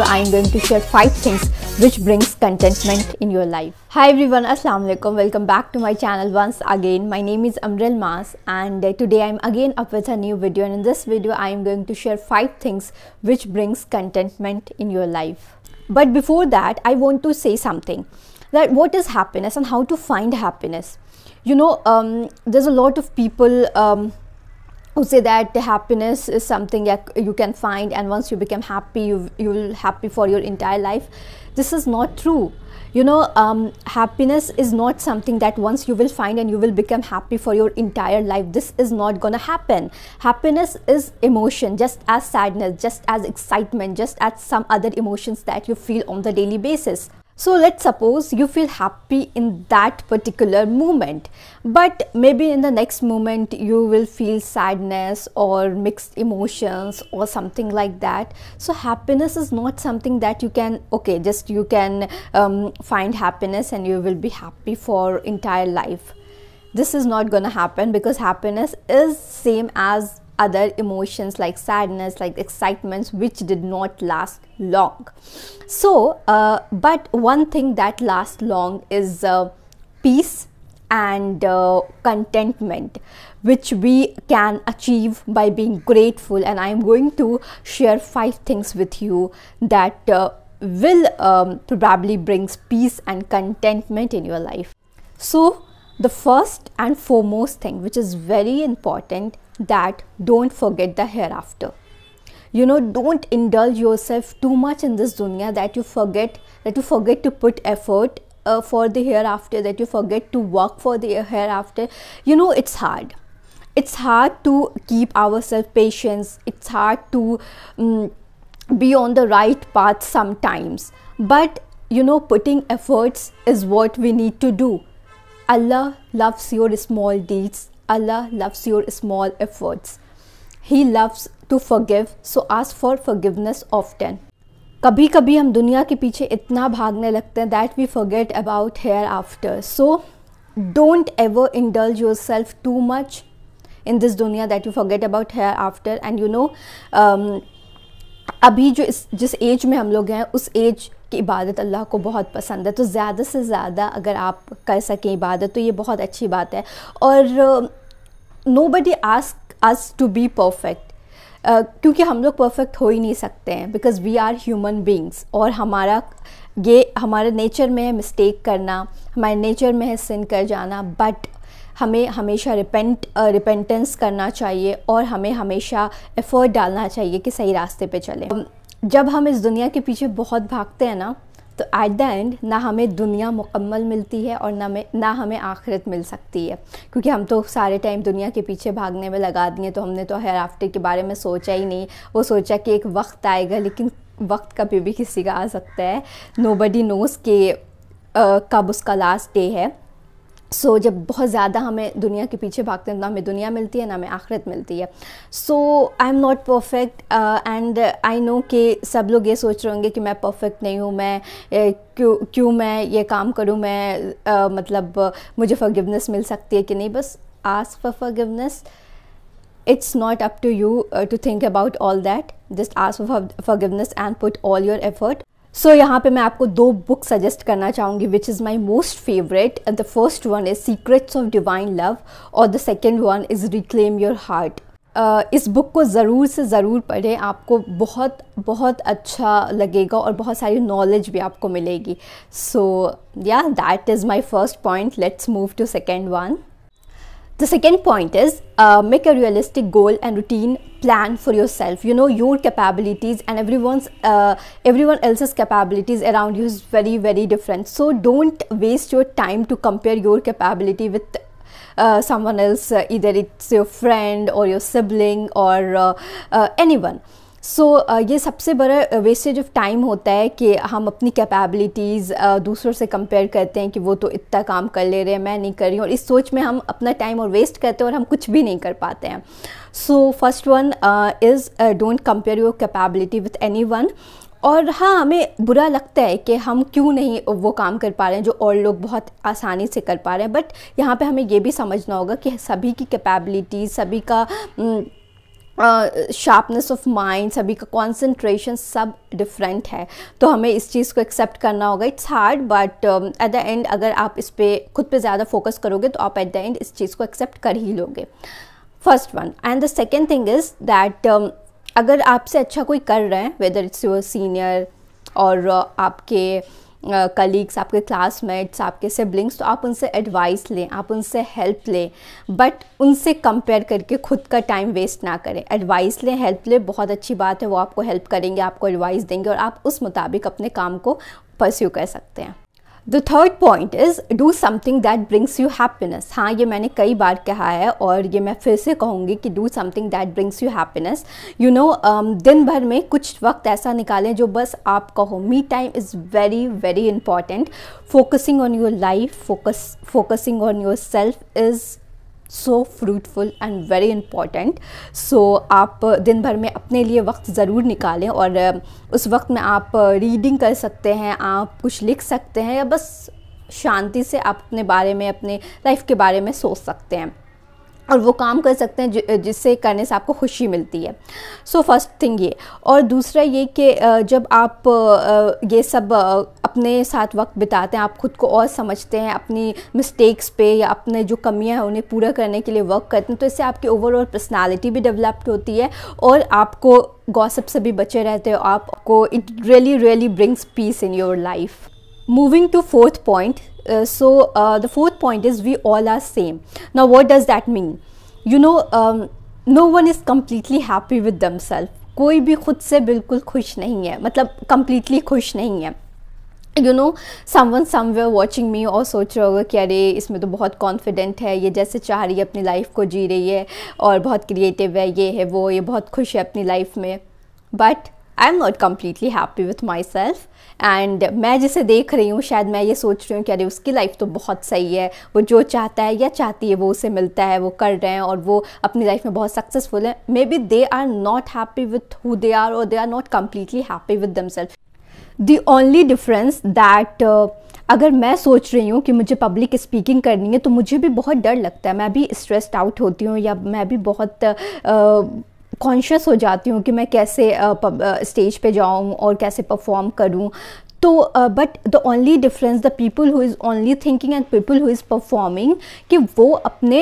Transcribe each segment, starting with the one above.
I am going to share 5 things which brings contentment in your life. Hi everyone, Assalamu alaikum. Welcome back to my channel once again. My name is Amril Mas and uh, today I am again up with a new video and in this video I am going to share 5 things which brings contentment in your life. But before that, I want to say something that what is happiness and how to find happiness. You know, um, there's a lot of people um, who say that happiness is something you can find and once you become happy you you will happy for your entire life this is not true you know um, happiness is not something that once you will find and you will become happy for your entire life this is not gonna happen happiness is emotion just as sadness just as excitement just as some other emotions that you feel on the daily basis so let's suppose you feel happy in that particular moment, but maybe in the next moment you will feel sadness or mixed emotions or something like that. So happiness is not something that you can, okay, just you can um, find happiness and you will be happy for entire life this is not going to happen because happiness is same as other emotions like sadness, like excitements, which did not last long. So, uh, but one thing that lasts long is uh, peace and uh, contentment which we can achieve by being grateful and i am going to share five things with you that uh, will um, probably brings peace and contentment in your life so the first and foremost thing which is very important that don't forget the hereafter. You know, don't indulge yourself too much in this dunya that you forget that you forget to put effort uh, for the hereafter, that you forget to work for the hereafter. You know, it's hard. It's hard to keep ourselves patient. It's hard to um, be on the right path sometimes. But you know, putting efforts is what we need to do. Allah loves your small deeds Allah loves your small efforts. He loves to forgive, so ask for forgiveness often. कभी कभी हम दुनिया के पीछे इतना भागने लगते हैं that we forget about hereafter so don't ever indulge yourself too much in this दुनिया that you forget about hereafter and you know अभी जो इस जिस एज में हम लोग हैं उस एज कि इबादत अल्लाह को बहुत पसंद है तो ज़्यादा से ज़्यादा अगर आप कर सकें इबादत तो ये बहुत अच्छी बात है और nobody ask us to be perfect क्योंकि हम लोग परफेक्ट हो ही नहीं सकते हैं because we are human beings और हमारा ये हमारे नेचर में है मिस्टेक करना हमारे नेचर में है सिन कर जाना बट हमें हमेशा रिपेंट रिपेंटेंस uh, करना चाहिए और हमें हमेशा एफ़र्ट डालना चाहिए कि सही रास्ते पे चलें जब हम इस दुनिया के पीछे बहुत भागते हैं ना तो ऐट द एंड ना हमें दुनिया मुकम्मल मिलती है और ना में ना हमें आखिरत मिल सकती है क्योंकि हम तो सारे टाइम दुनिया के पीछे भागने में लगा दिए तो हमने तो हेयर आफ्टर के बारे में सोचा ही नहीं वो सोचा कि एक वक्त आएगा लेकिन वक्त कभी भी किसी का आ सकता है नो बडी नोस के कब उसका लास्ट डे है सो so, जब बहुत ज़्यादा हमें दुनिया के पीछे भागते हैं तो ना हमें दुनिया मिलती है ना हमें आखिरत मिलती है so I am not perfect and I know कि सब लोग ये सोच रहे होंगे कि मैं परफेक्ट नहीं हूँ मैं क्यों क्यों मैं ये काम करूँ मैं uh, मतलब मुझे फॉरगिवनेस मिल सकती है कि नहीं बस ask for forgiveness it's not up to you to think about all that just ask for forgiveness and put all your effort so so, यहाँ पे मैं आपको दो बुक सजेस्ट करना चाहूँगी which is my most favourite the first one is secrets of divine love और the second one is reclaim your heart इस book को ज़रूर से ज़रूर पढ़ें आपको बहुत बहुत अच्छा लगेगा और बहुत सारी नॉलेज भी आपको मिलेगी so yeah that is my first point let's move to second one The second point is uh, make a realistic goal and routine plan for yourself. You know your capabilities and everyone's uh, everyone else's capabilities around you is very very different. So don't waste your time to compare your capability with uh, someone else. Uh, either it's your friend or your sibling or uh, uh, anyone. So so, uh, ये सबसे बड़ा wastage of time होता है कि हम अपनी capabilities uh, दूसरों से कंपेयर करते हैं कि वो तो इतना काम कर ले रहे हैं मैं नहीं कर रही हूँ और इस सोच में हम अपना टाइम और वेस्ट करते हैं और हम कुछ भी नहीं कर पाते हैं so first one is don't compare your capability with anyone और हाँ हमें बुरा लगता है कि हम क्यों नहीं वो काम कर पा रहे हैं जो और लोग बहुत आसानी से कर पा रहे हैं बट यहाँ पे हमें ये भी समझना होगा कि सभी की कैपेबिलिटीज सभी का न, शार्पनेस ऑफ माइंड सभी का कॉन्सेंट्रेशन सब डिफरेंट है तो हमें इस चीज़ को एक्सेप्ट करना होगा it's hard but at the end अगर आप इस पर खुद पे ज़्यादा फोकस करोगे तो आप एट द एंड इस चीज़ को एक्सेप्ट कर ही लोगे first one and the second thing is that अगर आपसे अच्छा कोई कर रहे हैं वेदर इट्स योर सीनियर और आपके कलीग्स आपके क्लासमेट्स आपके सिबलिंग्स तो आप उनसे एडवाइस लें आप उनसे हेल्प लें बट उनसे कंपेयर करके खुद का टाइम वेस्ट ना करें एडवाइस लें हेल्प लें बहुत अच्छी बात है वो आपको हेल्प करेंगे आपको एडवाइस देंगे और आप उस मुताबिक अपने काम को परस्यू कर सकते हैं the third point is do something that brings you happiness हाँ ये मैंने कई बार कहा है और ये मैं फिर से कहूँगी कि do something that brings you happiness you know दिन भर में कुछ वक्त ऐसा निकालें जो बस आप कहो me time is very very important focusing on your life focus focusing on yourself is so fruitful and very important so आप uh, दिन भर में अपने लिए वक्त ज़रूर निकालें और uh, उस वक्त में आप रीडिंग uh, कर सकते हैं आप कुछ लिख सकते हैं या बस शांति से आप अपने बारे में अपने लाइफ के बारे में सोच सकते हैं और वो काम कर सकते हैं जिससे करने से आपको खुशी मिलती है सो फर्स्ट थिंग ये और दूसरा ये कि जब आप ये सब अपने साथ वक्त बिताते हैं आप खुद को और समझते हैं अपनी मिस्टेक्स पे या अपने जो कमियां हैं उन्हें पूरा करने के लिए वर्क करते हैं तो इससे आपकी ओवरऑल पर्सनालिटी भी डेवलप्ड होती है और आपको गॉसिप से भी बचे रहते हो आपको it really really brings peace in your life moving to fourth point so the fourth point is we all are same are what does that mean you know no one is completely happy with themselves कोई भी खुद से बिल्कुल खुश नहीं है मतलब completely खुश नहीं है you know someone somewhere watching me और सोच रहा होगा कि अरे इसमें तो बहुत कॉन्फिडेंट है ये जैसे चाह रही है अपनी लाइफ को जी रही है और बहुत क्रिएटिव है ये है वो ये बहुत खुश है अपनी लाइफ में but I am not completely happy with myself and मैं जिसे देख रही हूँ शायद मैं ये सोच रही हूँ कि अरे उसकी लाइफ तो बहुत सही है वो जो चाहता है या चाहती है वो उसे मिलता है वो कर रहे हैं और वो अपनी लाइफ में बहुत सक्सेसफुल है maybe they are not happy with who they are और they are not completely happy with themselves the only difference that अगर मैं सोच रही हूँ कि मुझे पब्लिक स्पीकिंग करनी है तो मुझे भी बहुत डर लगता है मैं भी स्ट्रेस्ड आउट होती हूँ या मैं भी बहुत कॉन्शियस uh, हो जाती हूँ कि मैं कैसे स्टेज uh, uh, पे जाऊँ और कैसे परफॉर्म करूँ तो but the only difference the people who is only thinking and people who is performing कि वो अपने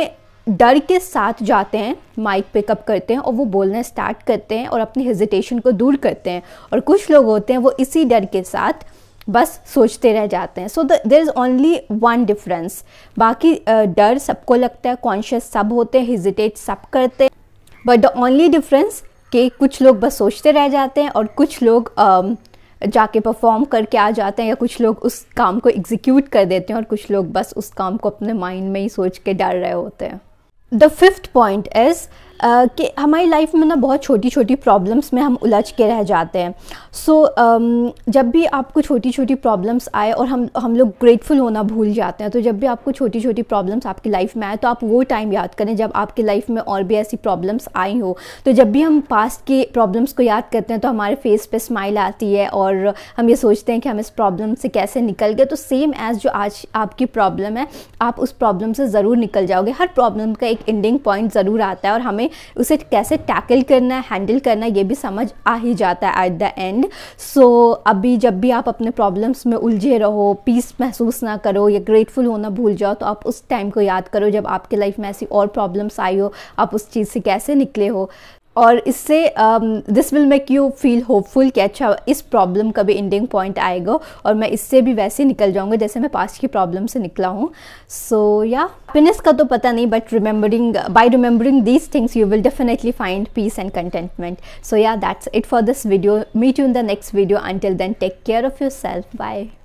डर के साथ जाते हैं माइक पिकअप करते हैं और वो बोलना स्टार्ट करते हैं और अपनी हेजिटेशन को दूर करते हैं और कुछ लोग होते हैं वो इसी डर के साथ बस सोचते रह जाते हैं so there is only one difference बाकी डर सबको लगता है कॉन्शियस सब होते हैं हेजिटेट सब करते हैं बट द ओनली डिफरेंस कि कुछ लोग बस सोचते रह जाते हैं और कुछ लोग जाके परफॉर्म करके आ जाते हैं या कुछ लोग उस काम को एग्जीक्यूट कर देते हैं और कुछ लोग बस उस काम को अपने माइंड में ही सोच के डर रहे होते हैं The fifth point is कि हमारी लाइफ में ना बहुत छोटी छोटी प्रॉब्लम्स में हम उलझ के रह जाते हैं सो so, जब भी आपको छोटी छोटी प्रॉब्लम्स आए और हम हम लोग ग्रेटफुल होना भूल जाते हैं तो जब भी आपको छोटी छोटी प्रॉब्लम्स आपकी लाइफ में आए तो आप वो टाइम याद करें जब आपकी लाइफ में और भी ऐसी प्रॉब्लम्स आई हो तो जब भी हम पास्ट की प्रॉब्लम्स को याद करते हैं तो हमारे फेस पे स्माइल आती है और हम ये सोचते हैं कि हम इस प्रॉब्लम से कैसे निकल गए तो सेम एज़ जो आज आपकी प्रॉब्लम है आप उस प्रॉब्लम से ज़रूर निकल जाओगे हर प्रॉब्लम का एक एंडिंग पॉइंट ज़रूर आता है और हमें उसे कैसे टैकल करना हैंडल करना ये भी समझ आ ही जाता है एट द एंड सो अभी जब भी आप अपने प्रॉब्लम्स में उलझे रहो पीस महसूस ना करो या ग्रेटफुल होना भूल जाओ तो आप उस टाइम को याद करो जब आपके लाइफ में ऐसी और प्रॉब्लम्स आई हो आप उस चीज़ से कैसे निकले हो और इससे this will make you feel hopeful कि अच्छा इस प्रॉब्लम का भी एंडिंग पॉइंट आएगा और मैं इससे भी वैसे निकल जाऊँगा जैसे मैं पास्ट की प्रॉब्लम से निकला हूँ सो या हैप्पीनेस का तो पता नहीं but remembering by remembering these things you will definitely find peace and contentment so yeah that's it for this video meet you in the next video until then take care of yourself bye